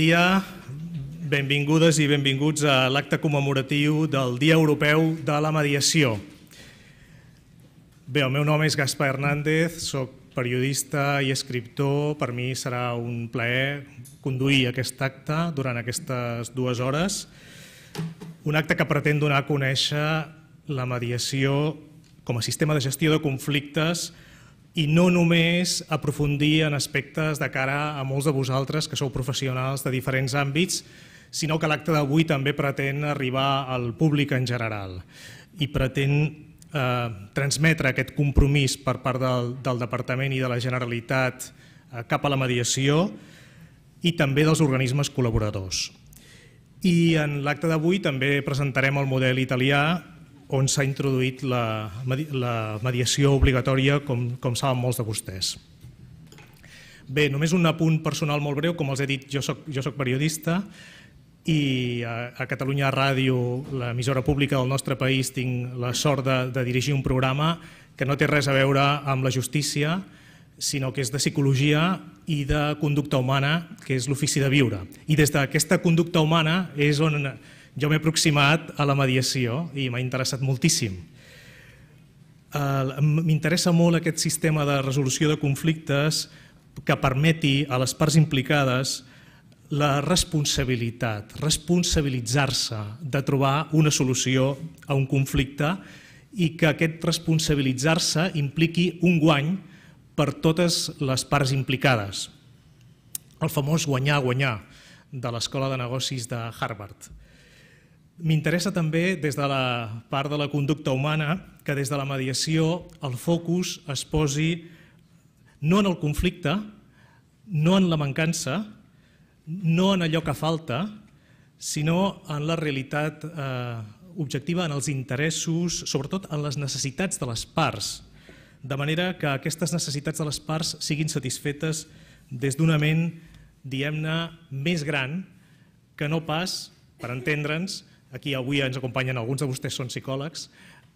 dia, benvingudes i benvinguts a l'acte commemoratiu del Dia Europeu de la Mediació. Bé, el meu nom és Gaspar Hernández, sóc periodista i escriptor. Per mi serà un plaer conduir aquest acte durant aquestes dues hores. Un acte que pretén donar a conèixer la mediació com a sistema de gestió de conflictes i no només aprofundir en aspectes de cara a molts de vosaltres que sou professionals de diferents àmbits, sinó que l'acte d'avui també pretén arribar al públic en general i pretén eh, transmetre aquest compromís per part del, del Departament i de la Generalitat eh, cap a la mediació i també dels organismes col·laboradors. I en l'acte d'avui també presentarem el model italià on s'ha introduït la, la mediació obligatòria, com, com saben molts de vostès. Bé, només un apunt personal molt breu, com els he dit, jo soc, jo periodista i a, a Catalunya Ràdio, l'emissora pública del nostre país, tinc la sort de, de dirigir un programa que no té res a veure amb la justícia, sinó que és de psicologia i de conducta humana, que és l'ofici de viure. I des d'aquesta conducta humana és on jo m'he aproximat a la mediació i m'ha interessat moltíssim. M'interessa molt aquest sistema de resolució de conflictes que permeti a les parts implicades la responsabilitat, responsabilitzar-se de trobar una solució a un conflicte i que aquest responsabilitzar-se impliqui un guany per totes les parts implicades. El famós guanyar-guanyar de l'Escola de Negocis de Harvard. M'interessa també, des de la part de la conducta humana, que des de la mediació el focus es posi no en el conflicte, no en la mancança, no en allò que falta, sinó en la realitat eh, objectiva, en els interessos, sobretot en les necessitats de les parts, de manera que aquestes necessitats de les parts siguin satisfetes des d'una ment, diguem-ne, més gran que no pas, per entendre'ns, aquí avui ens acompanyen, alguns de vostès són psicòlegs,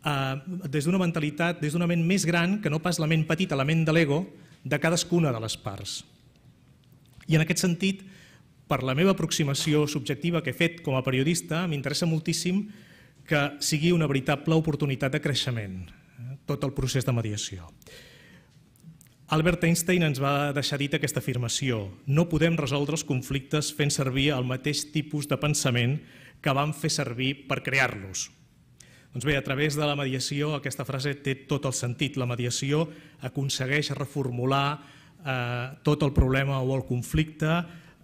eh, des d'una mentalitat, des d'una ment més gran que no pas la ment petita, la ment de l'ego, de cadascuna de les parts. I en aquest sentit, per la meva aproximació subjectiva que he fet com a periodista, m'interessa moltíssim que sigui una veritable oportunitat de creixement, eh, tot el procés de mediació. Albert Einstein ens va deixar dit aquesta afirmació, no podem resoldre els conflictes fent servir el mateix tipus de pensament que van fer servir per crear-los. Doncs bé, a través de la mediació aquesta frase té tot el sentit. La mediació aconsegueix reformular eh, tot el problema o el conflicte,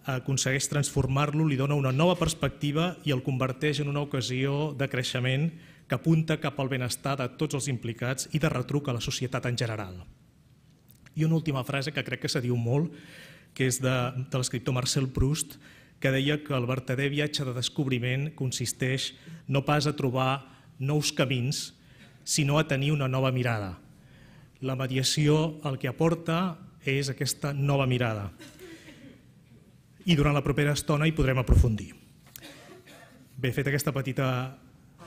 aconsegueix transformar-lo, li dona una nova perspectiva i el converteix en una ocasió de creixement que apunta cap al benestar de tots els implicats i de retruc a la societat en general. I una última frase que crec que se diu molt, que és de, de l'escriptor Marcel Proust, que deia que el verdader viatge de descobriment consisteix no pas a trobar nous camins, sinó a tenir una nova mirada. La mediació el que aporta és aquesta nova mirada. I durant la propera estona hi podrem aprofundir. Bé, fet aquesta petita,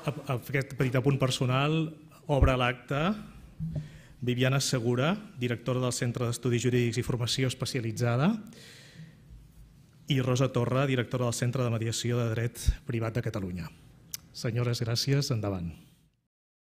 aquest petit apunt personal, obre l'acte. Viviana Segura, directora del Centre d'Estudis Jurídics i Formació Especialitzada, i Rosa Torra, directora del Centre de Mediació de Dret Privat de Catalunya. Senyores, gràcies. Endavant.